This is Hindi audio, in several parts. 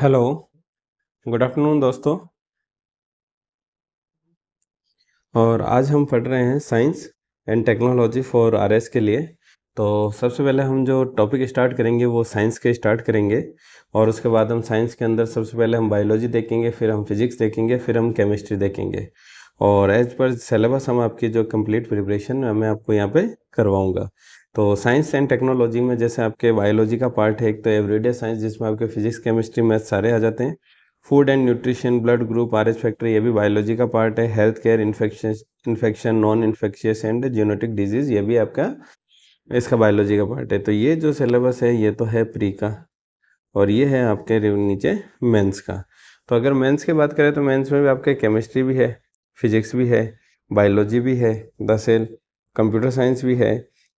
हेलो गुड आफ्टरनून दोस्तों और आज हम पढ़ रहे हैं science and technology for RS के लिए तो सबसे पहले हम जो टॉपिक स्टार्ट करेंगे वो साइंस के स्टार्ट करेंगे और उसके बाद हम साइंस के अंदर सबसे पहले हम बायोलॉजी देखेंगे फिर हम फिजिक्स देखेंगे फिर हम केमिस्ट्री देखेंगे और एज पर सिलेबस हम आपकी जो कम्प्लीट प्रिपरेशन मैं आपको यहाँ पर करवाऊँगा तो साइंस एंड टेक्नोलॉजी में जैसे आपके बायोलॉजी का पार्ट है एक तो एवरीडे साइंस जिसमें आपके फिजिक्स केमिस्ट्री मैथ सारे आ जाते हैं food and nutrition blood group R H factor ये भी बायोलॉजी का पार्ट है health care infection infection non infectious and genetic disease ये भी आपका इसका बायोलॉजी का पार्ट है तो ये जो सिलेबस है ये तो है प्री का और ये है आपके नीचे मेंस का तो अगर मेंस की बात करें तो मेंस में भी आपके केमिस्ट्री भी है फिजिक्स भी है बायोलॉजी भी है द सेल कंप्यूटर साइंस भी है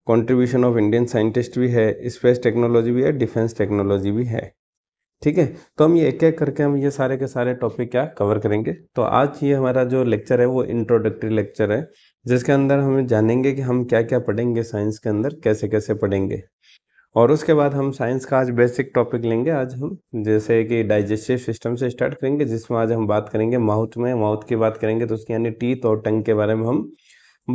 कंट्रीब्यूशन ऑफ इंडियन साइंटिस्ट भी है स्पेस टेक्नोलॉजी भी है डिफेंस टेक्नोलॉजी भी है ठीक है तो हम ये एक एक करके हम ये सारे के सारे टॉपिक क्या कवर करेंगे तो आज ये हमारा जो लेक्चर है वो इंट्रोडक्टरी लेक्चर है जिसके अंदर हम जानेंगे कि हम क्या क्या पढ़ेंगे साइंस के अंदर कैसे कैसे पढ़ेंगे और उसके बाद हम साइंस का आज बेसिक टॉपिक लेंगे आज हम जैसे कि डाइजेस्टिव सिस्टम से स्टार्ट करेंगे जिसमें आज हम बात करेंगे माउथ में माउथ की बात करेंगे तो उसकी यानी टीथ और टंग के बारे में हम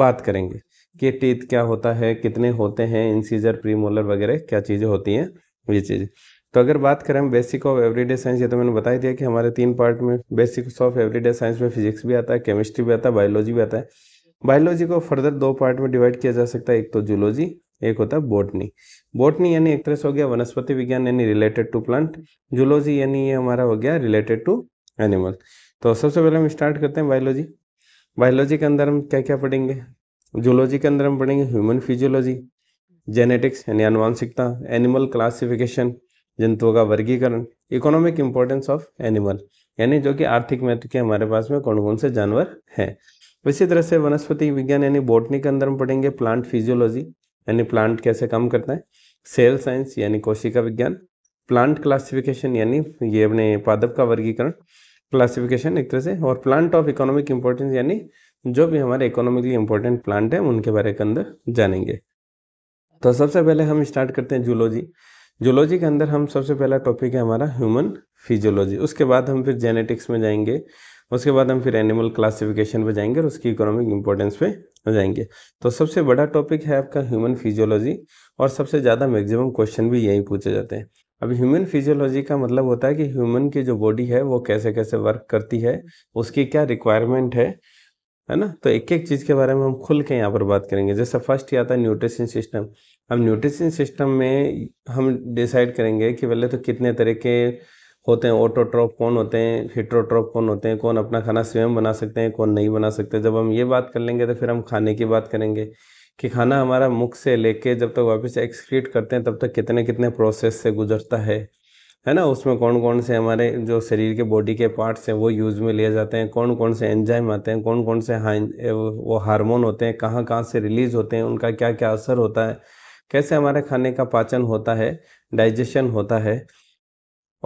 बात करेंगे के टीथ क्या होता है कितने होते हैं इंसीजर प्रीमोलर वगैरह क्या चीज़ें होती हैं ये चीज़ तो अगर बात करें बेसिक ऑफ एवरीडे साइंस ये तो मैंने बता ही दिया कि हमारे तीन पार्ट में बेसिक्स ऑफ एवरीडे साइंस में फिजिक्स भी आता है केमिस्ट्री भी आता है बायोलॉजी भी आता है बायोलॉजी को फर्दर दो पार्ट में डिवाइड किया जा सकता है एक तो जूलॉजी एक होता है बोटनी बोटनी यानी एक तरह से हो गया वनस्पति विज्ञान यानी रिलेटेड टू प्लांट जूलॉजी यानी ये हमारा हो गया रिलेटेड टू एनिमल तो सबसे पहले हम स्टार्ट करते हैं बायोलॉजी बायोलॉजी के अंदर हम क्या क्या पढ़ेंगे जूलॉजी के अंदर हम पढ़ेंगे ह्यूमन फिजियोलॉजी जेनेटिक्स यानी अनुवांशिकता एनिमल क्लासिफिकेशन जंतुओं का वर्गीकरण इकोनॉमिक इंपॉर्टेंस ऑफ एनिमल यानी जो कि आर्थिक महत्व के हमारे पास में कौन कौन से जानवर हैं इसी तरह से वनस्पति विज्ञान यानी बोटनी के अंदर हम पढ़ेंगे प्लांट फिजियोलॉजी यानी प्लांट कैसे काम करता है सेल साइंस यानी कोशिका विज्ञान प्लांट क्लासिफिकेशन यानी ये अपने पादप का वर्गीकरण क्लासिफिकेशन एक तरह से और प्लांट ऑफ इकोनॉमिक इंपॉर्टेंस यानी जो भी हमारे इकोनॉमिकली इम्पोर्टेंट प्लांट हैं उनके बारे के अंदर जानेंगे तो सबसे पहले हम स्टार्ट करते हैं जूलॉजी जूलॉजी के अंदर हम सबसे पहला टॉपिक है हमारा ह्यूमन फिजियोलॉजी उसके बाद हम फिर जेनेटिक्स में जाएंगे उसके बाद हम फिर एनिमल क्लासिफिकेशन पे जाएंगे और उसकी इकोनॉमिक इंपॉर्टेंस पे जाएंगे तो सबसे बड़ा टॉपिक है आपका ह्यूमन फिजियोलॉजी और सबसे ज़्यादा मैक्सिमम क्वेश्चन भी यही पूछे जाते हैं अब ह्यूमन फिजियोलॉजी का मतलब होता है कि ह्यूमन की जो बॉडी है वो कैसे कैसे वर्क करती है उसकी क्या रिक्वायरमेंट है है ना तो एक एक चीज़ के बारे में हम खुल के यहाँ पर बात करेंगे जैसे फर्स्ट ही आता है न्यूट्रिशन सिस्टम अब न्यूट्रिशन सिस्टम में हम डिसाइड करेंगे कि पहले तो कितने तरह के होते हैं ऑटोट्रॉप कौन होते हैं हिट्रोट्रॉप कौन होते हैं कौन अपना खाना स्वयं बना सकते हैं कौन नहीं बना सकते जब हम ये बात कर लेंगे तो फिर हम खाने की बात करेंगे कि खाना हमारा मुख से लेके जब तक तो वापस एक्सक्रीट करते हैं तब तक तो कितने कितने प्रोसेस से गुजरता है है ना उसमें कौन कौन से हमारे जो शरीर के बॉडी के पार्ट्स हैं वो यूज़ में लिए जाते हैं कौन कौन से एंजाइम आते हैं कौन कौन से वो हार्मोन होते हैं कहाँ कहाँ से रिलीज़ होते हैं उनका क्या क्या असर होता है कैसे हमारे खाने का पाचन होता है डाइजेशन होता है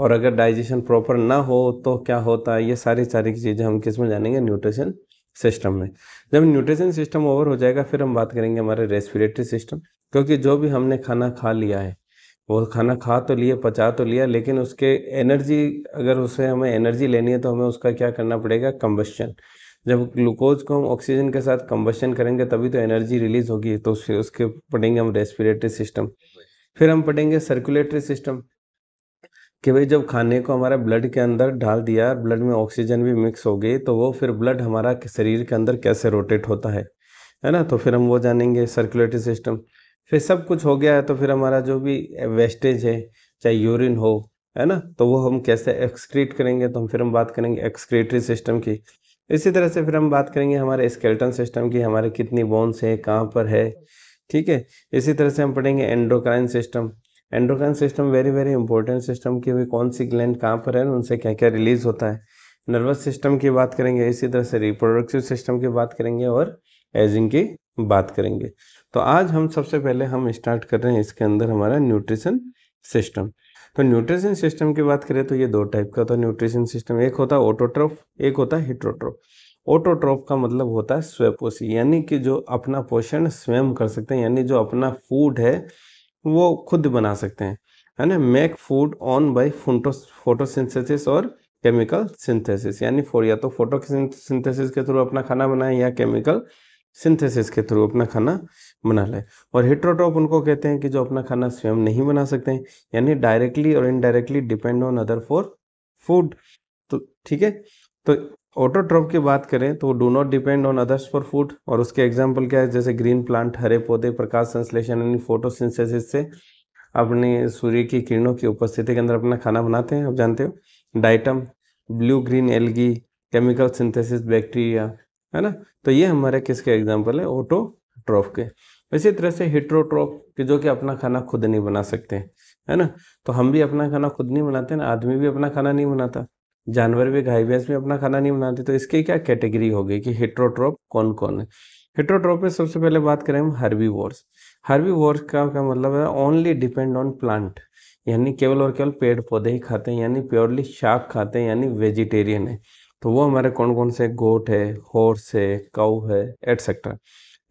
और अगर डाइजेशन प्रॉपर ना हो तो क्या होता है ये सारी सारी चीज़ें हम किस में जानेंगे न्यूट्रिशन सिस्टम में जब न्यूट्रिशन सिस्टम ओवर हो जाएगा फिर हम बात करेंगे हमारे रेस्पिरेटरी सिस्टम क्योंकि जो भी हमने खाना खा लिया है वो खाना खा तो लिए पचा तो लिया लेकिन उसके एनर्जी अगर उससे हमें एनर्जी लेनी है तो हमें उसका क्या करना पड़ेगा कम्बस्चन जब ग्लूकोज को हम ऑक्सीजन के साथ कम्बस्चन करेंगे तभी तो एनर्जी रिलीज होगी तो फिर उसके पढ़ेंगे हम रेस्पिरेटरी सिस्टम फिर हम पढ़ेंगे सर्कुलेटरी सिस्टम कि भाई जब खाने को हमारा ब्लड के अंदर डाल दिया ब्लड में ऑक्सीजन भी मिक्स हो गई तो वो फिर ब्लड हमारा शरीर के अंदर कैसे रोटेट होता है है ना तो फिर हम वो जानेंगे सर्कुलेटरी सिस्टम फिर सब कुछ हो गया है तो फिर हमारा जो भी वेस्टेज है चाहे यूरिन हो है ना तो वो हम कैसे एक्सक्रीट करेंगे तो हम फिर हम बात करेंगे एक्सक्रीटरी सिस्टम की इसी तरह से फिर हम बात करेंगे हमारे स्केल्टन सिस्टम की हमारे कितनी बोन्स है कहाँ पर है ठीक है इसी तरह से हम पढ़ेंगे endocrine system endocrine system very very important system की भी कौन सी ग्लैंड कहाँ पर है उनसे क्या क्या रिलीज होता है नर्वस सिस्टम की बात करेंगे इसी तरह से रिप्रोडक्टिव सिस्टम की बात करेंगे और एजिंग की बात करेंगे तो आज हम सबसे पहले हम स्टार्ट कर रहे हैं इसके अंदर हमारा न्यूट्रिशन सिस्टम तो न्यूट्रिशन सिस्टम की बात करें तो ये दो टाइप का होता है न्यूट्रिशन सिस्टम एक होता है ऑटोट्रॉफ एक होता है हिट्रोट्रॉफ ऑटोट्रॉफ का मतलब होता है स्वयपोषी यानी कि जो अपना पोषण स्वयं कर सकते हैं यानी जो अपना फूड है वो खुद बना सकते हैं है ना make food on by photosynthesis और केमिकल सिंथेसिस यानी फो या तो फोटो सिंथेसिस के थ्रू अपना खाना बनाए या केमिकल सिंथेसिस के थ्रू अपना खाना बना लें और हेट्रोट्रॉप उनको कहते हैं कि जो अपना खाना स्वयं नहीं बना सकते हैं यानी डायरेक्टली और indirectly depend on other for food तो ठीक है तो ऑटोट्रॉप की बात करें तो do not depend on others for food और उसके एग्जाम्पल क्या है जैसे ग्रीन प्लांट हरे पौधे प्रकाश संश्लेषण यानी फोटो से अपने सूर्य की किरणों की उपस्थिति के अंदर अपना खाना बनाते हैं आप जानते हो diatom blue green algae chemical synthesis bacteria है ना तो ये हमारे किसके एग्जाम्पल है ऑटो ट्रॉफ के इसी तरह से हिट्रोट्रॉफ के जो कि अपना खाना खुद नहीं बना सकते है ना तो हम भी अपना खाना खुद नहीं बनाते ना आदमी भी अपना खाना नहीं बनाता जानवर भी गाय भैंस भी अपना खाना नहीं बनाते तो इसकी क्या कैटेगरी हो गई कि हिट्रोट्रॉप कौन कौन है हिट्रोट्रॉप में सबसे पहले बात करें हम हर्बी वॉर्स हर्बी वॉर्स का क्या मतलब है ओनली डिपेंड ऑन प्लांट यानी केवल और केवल पेड़ पौधे ही खाते हैं यानी प्योरली शाक खाते हैं यानी वेजिटेरियन है तो वो हमारे कौन कौन से गोट है हॉर्स है काऊ है एटसेट्रा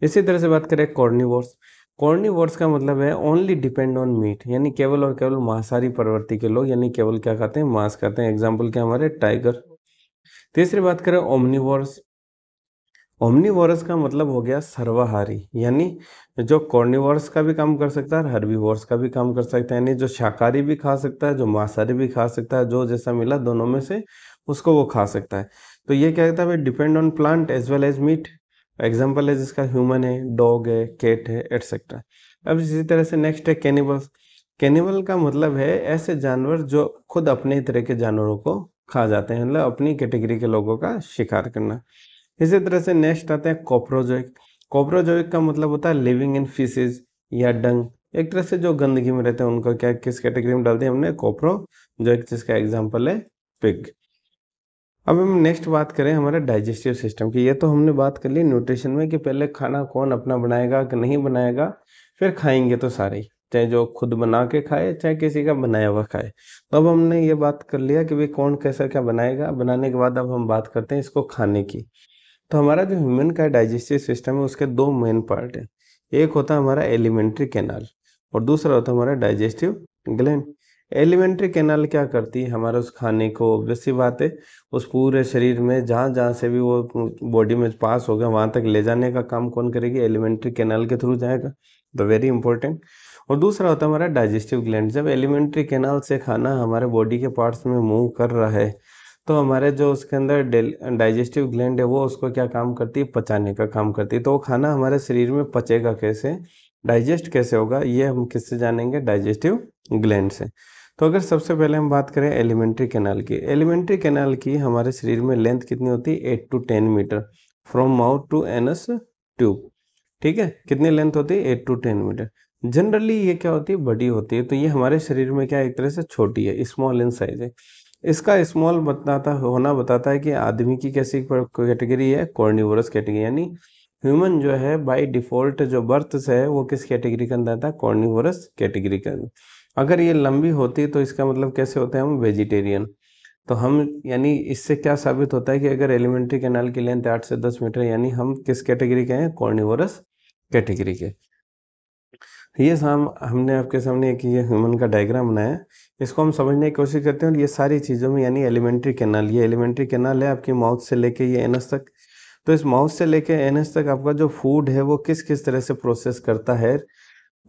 इसी तरह से बात करें कॉर्निवर्स कॉर्निवर्स का मतलब है ओनली डिपेंड ऑन मीट यानी केवल और केवल मांसाहारी प्रवृत्ति के लोग यानी केवल क्या खाते हैं मांस खाते हैं एग्जाम्पल क्या हमारे टाइगर तीसरी बात करें ओमनिवर्स ओमनिवर्स का मतलब हो गया सर्वाहारी यानी जो कॉर्निवर्स का भी काम कर सकता है हर्बीवोर्स का भी काम कर सकता है यानी जो शाकाहारी भी खा सकता है जो मांसाहारी भी खा सकता है जो जैसा मिला दोनों में से उसको वो खा सकता है तो ये क्या कहता है depend on plant as well as meat example है जिसका ह्यूमन है डॉग है कैट है एटसेट्रा अब इसी तरह से नेक्स्ट है कैनिबल कैनिबल का मतलब है ऐसे जानवर जो खुद अपने ही तरह के जानवरों को खा जाते हैं मतलब अपनी कैटेगरी के लोगों का शिकार करना इसी तरह से नेक्स्ट आते हैं कॉप्रोजोइक कॉप्रोजोइक का मतलब होता है लिविंग इन फिशेज या डंग एक तरह से जो गंदगी में रहते हैं उनको क्या किस कैटेगरी में डालते हैं हमने कॉप्रोजोइक जिसका एग्जाम्पल है पिग अब हम नेक्स्ट बात करें हमारे डाइजेस्टिव सिस्टम की ये तो हमने बात कर ली न्यूट्रिशन में कि पहले खाना कौन अपना बनाएगा कि नहीं बनाएगा फिर खाएंगे तो सारे चाहे जो खुद बना के खाए चाहे किसी का बनाया हुआ खाए तो अब हमने ये बात कर लिया कि भाई कौन कैसा क्या बनाएगा बनाने के बाद अब हम बात करते हैं इसको खाने की तो हमारा जो ह्यूमन का डाइजेस्टिव सिस्टम है उसके दो मेन पार्ट हैं एक होता है हमारा एलिमेंट्री कैनाल और दूसरा होता है हमारा डाइजेस्टिव ग्लैंड एलिमेंट्री कैनाल क्या करती है हमारे उस खाने को वैसी बात है उस पूरे शरीर में जहाँ जहाँ से भी वो बॉडी में पास हो गया वहाँ तक ले जाने का काम कौन करेगी एलिमेंट्री कैनाल के थ्रू जाएगा तो वेरी इंपॉर्टेंट और दूसरा होता है हमारा डाइजेस्टिव ग्लैंड जब एलिमेंट्री कैनाल से खाना हमारे बॉडी के पार्ट्स में मूव कर रहा है तो हमारे जो उसके अंदर डाइजेस्टिव ग्लैंड है वो उसको क्या काम करती है पचाने का काम करती है तो वो खाना हमारे शरीर में पचेगा कैसे डाइजेस्ट कैसे होगा ये हम किससे जानेंगे डाइजेस्टिव ग्लैंड से तो अगर सबसे पहले हम बात करें एलिमेंट्री कैनाल की एलिमेंट्री कैनाल की हमारे शरीर में लेंथ कितनी होती है eight to ten metre from mouth to anus tube ठीक है कितनी लेंथ होती है eight to ten metre generally ये क्या होती है बड़ी होती है तो ये हमारे शरीर में क्या एक तरह से छोटी है स्मॉल इन साइज है इसका स्मॉल बताता होना बताता है कि आदमी की कैसी कैटेगरी है कॉर्निवोरस कैटेगरी यानी ह्यूमन जो है बाय डिफॉल्ट जो बर्थ से है वो किस कैटेगरी के अंदर आता है कॉर्निवोरस कैटेगरी के अंदर अगर ये लंबी होती तो इसका मतलब कैसे होता है हम वेजिटेरियन तो हम यानी इससे क्या साबित होता है कि अगर एलिमेंट्री कैनाल की लेंथ आठ से दस मीटर यानी हम किस कैटेगरी के हैं कॉर्निवरस कैटेगरी के ये साम हमने आपके सामने एक ये ह्यूमन का डायग्राम बनाया है इसको हम समझने की कोशिश करते हैं और ये सारी चीज़ों में यानी एलिमेंट्री कैनाल ये एलिमेंट्री कैनाल है आपकी माउथ से लेके ये एनस तक तो इस माउथ से लेके एनस तक आपका जो फूड है वो किस किस तरह से प्रोसेस करता है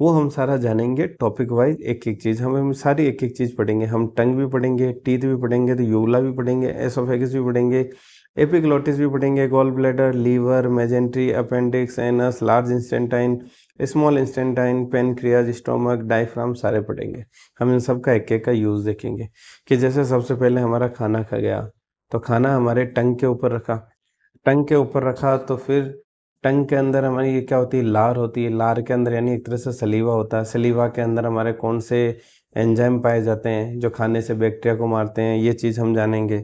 वो हम सारा जानेंगे टॉपिक वाइज एक एक चीज़ हम हम सारी एक एक चीज़ पढ़ेंगे हम टंग भी पढ़ेंगे टीथ भी पढ़ेंगे तो यूला भी पढ़ेंगे एसोफेगस भी पढ़ेंगे एपिकलोटिस भी पढ़ेंगे gall bladder liver mesentery appendix anus large intestine small intestine pancreas stomach diaphragm सारे पढ़ेंगे हम इन सब का एक एक का यूज़ देखेंगे कि जैसे सबसे पहले हमारा खाना खा गया तो खाना हमारे टंग के ऊपर रखा टंग के ऊपर रखा तो फिर टंग के अंदर हमारी ये क्या होती है लार होती है लार के अंदर यानी एक तरह से सलीवा होता है सलीवा के अंदर हमारे कौन से एंजाइम पाए जाते हैं जो खाने से बैक्टीरिया को मारते हैं ये चीज़ हम जानेंगे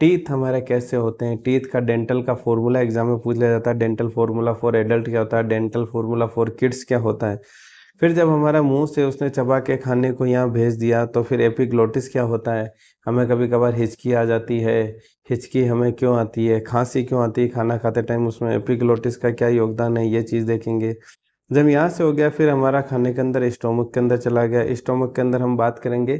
टीथ हमारे कैसे होते हैं टीथ का डेंटल का फॉर्मूला एग्जाम में पूछ लिया जाता है डेंटल फार्मूला फॉर एडल्ट क्या होता है डेंटल फार्मूला फॉर किड्स क्या होता है फिर जब हमारा मुंह से उसने चबा के खाने को यहाँ भेज दिया तो फिर एपिग्लोटिस क्या होता है हमें कभी कभार हिचकी आ जाती है हिचकी हमें क्यों आती है खांसी क्यों आती है खाना खाते टाइम उसमें एपिग्लोटिस का क्या योगदान है ये चीज़ देखेंगे जब यहाँ से हो गया फिर हमारा खाने के अंदर स्टोमक के अंदर चला गया स्टोमक के अंदर हम बात करेंगे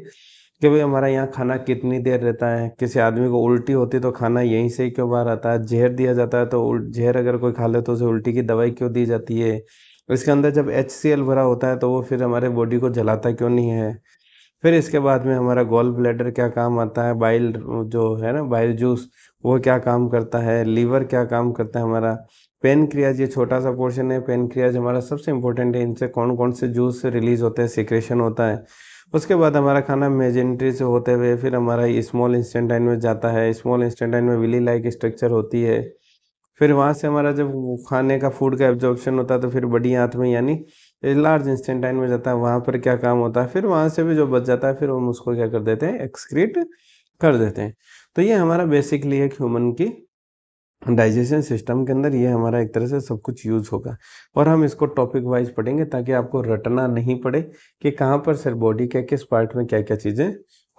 कि भाई हमारा यहाँ खाना कितनी देर रहता है किसी आदमी को उल्टी होती तो खाना यहीं से ही क्यों बाहर आता है जहर दिया जाता है तो जहर अगर कोई खा ले तो उसे उल्टी की दवाई क्यों दी जाती है इसके अंदर जब एच भरा होता है तो वो फिर हमारे बॉडी को जलाता क्यों नहीं है फिर इसके बाद में हमारा गोल ब्लैडर क्या काम आता है बाइल जो है ना बाइल जूस वो क्या काम करता है लीवर क्या काम करता है हमारा पेन क्रियाज ये छोटा सा पोर्शन है पेन क्रियाज हमारा सबसे इंपॉर्टेंट है इनसे कौन कौन से जूस रिलीज होते हैं सिक्रेशन होता है उसके बाद हमारा खाना मेजेंट्री से होते हुए फिर हमारा स्मॉल इंस्टेंटाइन में जाता है स्मॉल इंस्टेंटाइन में विली लाइक स्ट्रक्चर होती है फिर वहाँ से हमारा जब खाने का फूड का एब्जॉर्प्शन होता है तो फिर बड़ी आंत में यानी लार्ज इंस्टेंटाइन में जाता है वहाँ पर क्या काम होता है फिर वहाँ से भी जो बच जाता है फिर हम उसको क्या कर देते हैं एक्सक्रीट कर देते हैं तो ये हमारा बेसिकली है ह्यूमन की डाइजेशन सिस्टम के अंदर ये हमारा एक तरह से सब कुछ यूज़ होगा और हम इसको टॉपिक वाइज पढ़ेंगे ताकि आपको रटना नहीं पड़े कि कहाँ पर सर बॉडी के किस पार्ट में क्या क्या चीज़ें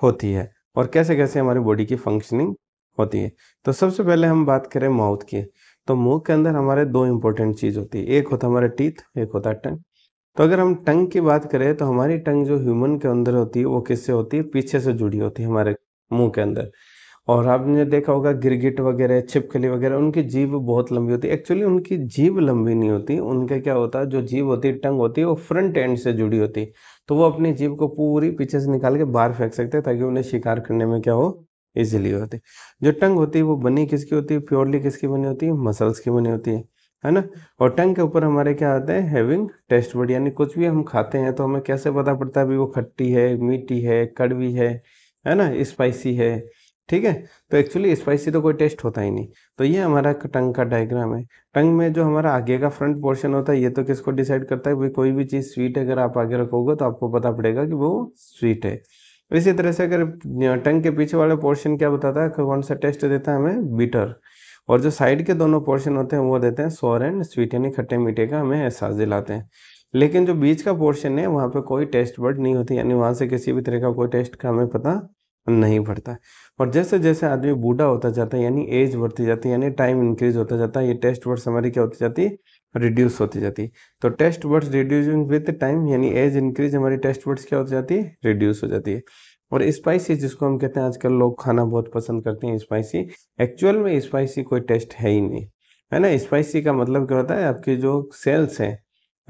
होती है और कैसे कैसे हमारी बॉडी की फंक्शनिंग होती है तो सबसे पहले हम बात करें माउथ की तो मुंह के अंदर हमारे दो इंपॉर्टेंट चीज़ होती है एक होता हमारे टीथ एक होता है टंग तो अगर हम टंग की बात करें तो हमारी टंग जो ह्यूमन के अंदर होती है वो किससे होती है पीछे से जुड़ी होती है हमारे मुंह के अंदर और आपने देखा होगा गिरगिट वगैरह छिपकली वगैरह उनकी जीभ बहुत लंबी होती है एक्चुअली उनकी जीव लंबी नहीं होती उनके क्या होता है जो जीव होती है टंग होती है वो फ्रंट एंड से जुड़ी होती है तो वो अपनी जीभ को पूरी पीछे से निकाल के बाहर फेंक सकते हैं ताकि उन्हें शिकार करने में क्या हो इजीली होती जो टंग होती है वो बनी किसकी होती है प्योरली किसकी बनी होती है मसल्स की बनी होती है है ना और टंग के ऊपर हमारे क्या आते हैं हैविंग टेस्ट बड यानी कुछ भी हम खाते हैं तो हमें कैसे पता पड़ता है वो खट्टी है मीठी है कड़वी है है ना स्पाइसी है ठीक है तो एक्चुअली स्पाइसी तो कोई टेस्ट होता ही नहीं तो ये हमारा टंग का डायग्राम है टंग में जो हमारा आगे का फ्रंट पोर्शन होता है ये तो किसको डिसाइड करता है भाई कोई भी चीज़ स्वीट अगर आप आगे रखोगे तो आपको पता पड़ेगा कि वो स्वीट है इसी तरह से अगर टंग के पीछे वाले पोर्शन क्या बताता है कौन सा टेस्ट देता है हमें बीटर और जो साइड के दोनों पोर्शन होते हैं वो देते हैं सोर एंड स्वीट यानी खट्टे मीठे का हमें एहसास दिलाते हैं लेकिन जो बीच का पोर्शन है वहाँ पे कोई टेस्ट वर्ड नहीं होती यानी वहाँ से किसी भी तरह का कोई टेस्ट का हमें पता नहीं पड़ता और जैसे जैसे आदमी बूढ़ा होता जाता है यानी एज बढ़ती जाती है यानी टाइम इंक्रीज होता जाता है ये टेस्ट वर्ड्स हमारी क्या होती जाती है रिड्यूस होती जाती है तो taste buds reducing with time यानी एज इंक्रीज हमारी टेस्ट वर्ड्स क्या होती जाती है रिड्यूस हो जाती है और स्पाइसी जिसको हम कहते हैं आजकल लोग खाना बहुत पसंद करते हैं स्पाइसी एक्चुअल में स्पाइसी कोई टेस्ट है ही नहीं है ना स्पाइसी का मतलब क्या होता है आपकी जो सेल्स हैं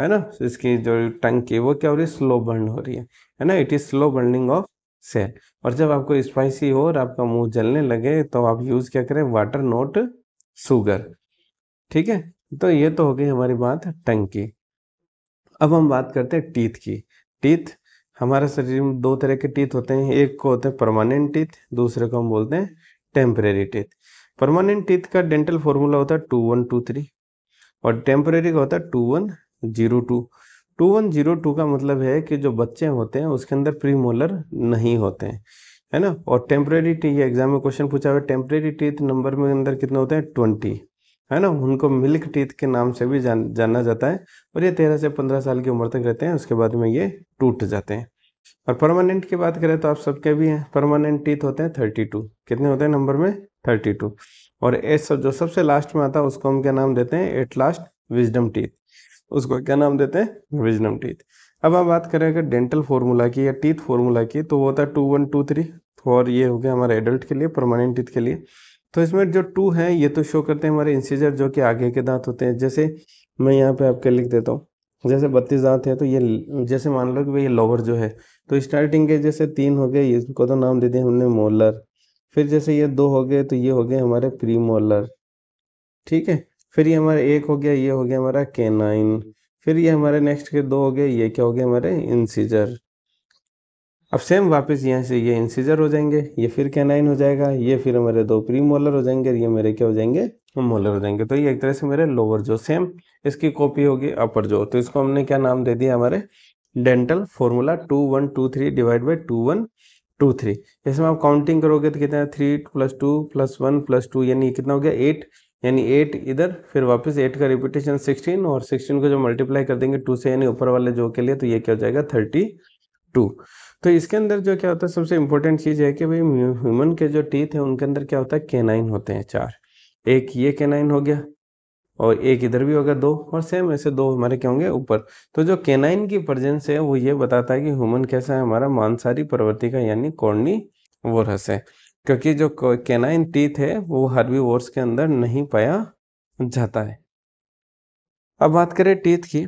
है ना इसकी जो टंग की वो क्या हो रही है स्लो बर्न हो रही है है ना it is slow burning of cell और जब आपको स्पाइसी हो और आपका मुंह जलने लगे तो आप यूज़ क्या करें वाटर नोट सुगर ठीक है तो ये तो हो गई हमारी बात टंग की अब हम बात करते हैं टीथ की टीथ हमारे शरीर में दो तरह के टीथ होते हैं एक को होते हैं परमानेंट टीथ दूसरे को हम बोलते हैं टेम्परेरी टीथ परमानेंट टीथ का डेंटल फॉर्मूला होता है टू वन टू थ्री और टेम्परेरी का होता है two one zero two two one zero two का मतलब है कि जो बच्चे होते हैं उसके अंदर प्री मोलर नहीं होते हैं है ना और टेम्प्रेरी टीथ एग्जाम में क्वेश्चन पूछा हुआ है टीथ नंबर में अंदर कितने होते हैं ट्वेंटी है ना उनको मिल्क टीथ के नाम से भी जान जाना जाता है और ये तेरह से पंद्रह साल की उम्र तक रहते हैं उसके बाद में ये टूट जाते हैं और परमानेंट की बात करें तो आप सबके भी हैं परमानेंट टीथ होते हैं थर्टी टू कितने होते हैं नंबर में थर्टी टू और ए सब जो सबसे लास्ट में आता है उसको हम क्या नाम देते हैं एट लास्ट विजडम टीथ उसको क्या नाम देते हैं विजडम टीथ अब आप बात करें अगर डेंटल फार्मूला की या टीथ फॉर्मूला की तो वो होता है टू वन टू थ्री और ये हो गया हमारे एडल्ट के लिए परमानेंट टीथ के लिए तो इसमें जो टू है ये तो शो करते हैं हमारे इंसीजर जो कि आगे के दांत होते हैं जैसे मैं यहाँ पे आपके लिख देता हूँ जैसे बत्तीस दांत है तो ये जैसे मान लो कि भाई ये लोअर जो है तो स्टार्टिंग के जैसे तीन हो गए इसको तो नाम दे दिया हमने मोलर फिर जैसे ये दो हो गए तो ये हो गए हमारे प्री मोलर ठीक है फिर ये हमारा एक हो गया ये हो गया हमारा केनाइन फिर ये हमारे नेक्स्ट के दो हो गए ये क्या हो गया हमारे इंसीजर अब सेम वापस यहाँ से ये इंसीजर हो जाएंगे ये फिर कैनाइन हो जाएगा ये फिर हमारे दो प्री मोलर हो जाएंगे ये मेरे क्या हो जाएंगे मोलर हो जाएंगे तो ये एक तरह से मेरे लोअर जो सेम इसकी कॉपी होगी अपर जो तो इसको हमने क्या नाम दे दिया हमारे dental formula two one two three divide by two one two three इसमें आप काउंटिंग करोगे तो कितना three plus two plus one plus two यानी कितना हो गया एट यानी एट इधर फिर वापस एट का रिपीटेशन सिक्सटीन और सिक्सटीन को जो मल्टीप्लाई कर देंगे टू से यानी ऊपर वाले जो के लिए तो ये क्या हो जाएगा थर्टी टू तो इसके अंदर जो क्या होता है सबसे इम्पोर्टेंट चीज़ है कि भाई ह्यूमन के जो टीथ है उनके अंदर क्या होता है केनाइन होते हैं चार एक ये केनाइन हो गया और एक इधर भी होगा दो और सेम ऐसे दो हमारे क्या होंगे ऊपर तो जो केनाइन की प्रजेंस है वो ये बताता है कि ह्यूमन कैसा है हमारा मांसाहारी प्रवृत्ति का यानी कॉर्नी वोरस है क्योंकि जो केनाइन टीथ है वो हरवी वोर्स के अंदर नहीं पाया जाता है अब बात करें टीथ की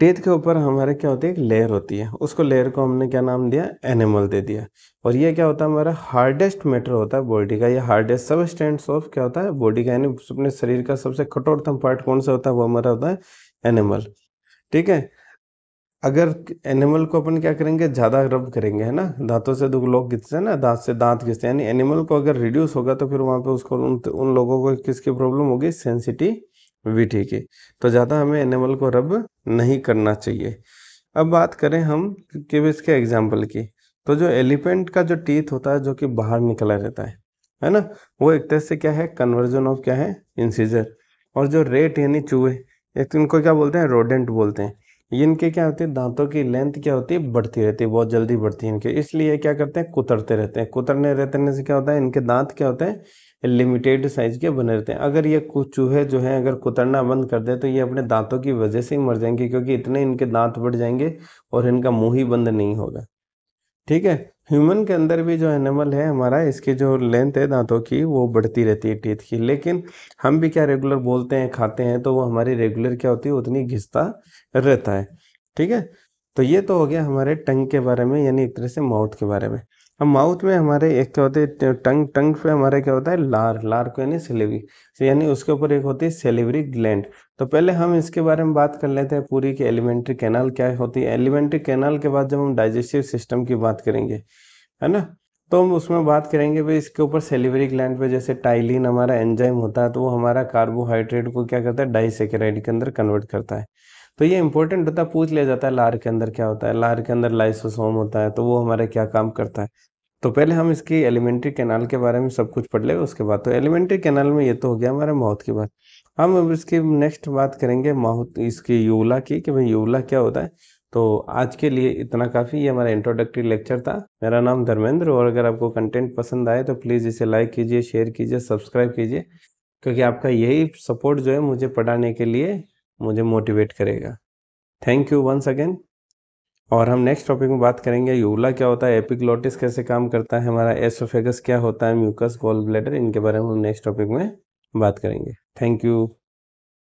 टीथ के ऊपर हमारे क्या होती है एक लेयर होती है उसको लेयर को हमने क्या नाम दिया एनिमल दे दिया और ये क्या होता है हमारा हार्डेस्ट मैटर होता है बॉडी का ये हार्डेस्ट सबस्टेंस ऑफ क्या होता है बॉडी का यानी अपने शरीर का सबसे कठोरतम पार्ट कौन सा होता है वो हमारा होता है एनिमल ठीक है अगर एनिमल को अपन क्या करेंगे ज़्यादा रब करेंगे है ना दांतों से दुख लोग घिसते हैं ना दांत से दांत घिसते हैं यानी एनिमल को अगर रिड्यूस होगा तो फिर वहाँ पे उसको उन, उन लोगों को किसकी प्रॉब्लम होगी सेंसिटिव भी ठीक है तो ज़्यादा हमें एनिमल को रब नहीं करना चाहिए अब बात करें हम कि इसके एग्जाम्पल की तो जो एलिफेंट का जो टीथ होता है जो कि बाहर निकला रहता है है ना वो एक तरह से क्या है कन्वर्जन ऑफ क्या है इंसीजर और जो रेट यानी चूहे एक इनको क्या बोलते हैं रोडेंट बोलते हैं इनके क्या होते हैं दांतों की लेंथ क्या होती है बढ़ती रहती है बहुत जल्दी बढ़ती है इनके इसलिए क्या करते हैं कुतरते रहते हैं कुतरने रहते से क्या होता है इनके दांत क्या होते हैं लिमिटेड साइज के बने रहते हैं अगर ये कुछ चूहे जो है अगर कुतरना बंद कर दे तो ये अपने दांतों की वजह से ही मर जाएंगे क्योंकि इतने इनके दांत बढ़ जाएंगे और इनका मुंह ही बंद नहीं होगा ठीक है ह्यूमन के अंदर भी जो एनिमल है हमारा इसकी जो लेंथ है दांतों की वो बढ़ती रहती है टीथ की लेकिन हम भी क्या रेगुलर बोलते हैं खाते हैं तो वो हमारी रेगुलर क्या होती है उतनी घिसता रहता है ठीक है तो ये तो हो गया हमारे टंग के बारे में यानी एक तरह से माउथ के बारे में अब माउथ में हमारे एक क्या होते हैं टंग टंग पे हमारे क्या होता है लार लार को यानी सिलेवरी यानी उसके ऊपर एक होती है सेलिवरी ग्लैंड तो पहले हम इसके बारे में बात कर लेते हैं पूरी कि एलिमेंट्री कैनाल क्या होती है एलिमेंट्री कैनाल के बाद जब हम डाइजेस्टिव सिस्टम की बात करेंगे है ना तो हम उसमें बात करेंगे भाई इसके ऊपर सेलिवरी ग्लैंड पे जैसे टाइलिन हमारा एंजाइम होता है तो वो हमारा कार्बोहाइड्रेट को क्या करता है डाइसेकेराइड के अंदर कन्वर्ट करता है तो ये इंपॉर्टेंट होता है पूछ लिया जाता है लार के अंदर क्या होता है लार के अंदर लाइसोसोम होता है तो वो हमारे क्या काम करता है तो पहले हम इसकी एलिमेंट्री कैनाल के बारे में सब कुछ पढ़ लेंगे उसके बाद तो एलिमेंट्री कैनाल में ये तो हो गया हमारे माउथ की बात हम अब इसकी नेक्स्ट बात करेंगे माउथ इसकी यूला की कि भाई यूला क्या होता है तो आज के लिए इतना काफ़ी ये हमारा इंट्रोडक्टरी लेक्चर था मेरा नाम धर्मेंद्र और अगर आपको कंटेंट पसंद आए तो प्लीज़ इसे लाइक कीजिए शेयर कीजिए सब्सक्राइब कीजिए क्योंकि आपका यही सपोर्ट जो है मुझे पढ़ाने के लिए मुझे मोटिवेट करेगा थैंक यू वंस अगेन और हम नेक्स्ट टॉपिक में बात करेंगे यूला क्या होता है एपिकलोटिस कैसे काम करता है हमारा एसोफेगस क्या होता है म्यूकस गोल ब्लेडर इनके बारे में हम नेक्स्ट टॉपिक में बात करेंगे थैंक यू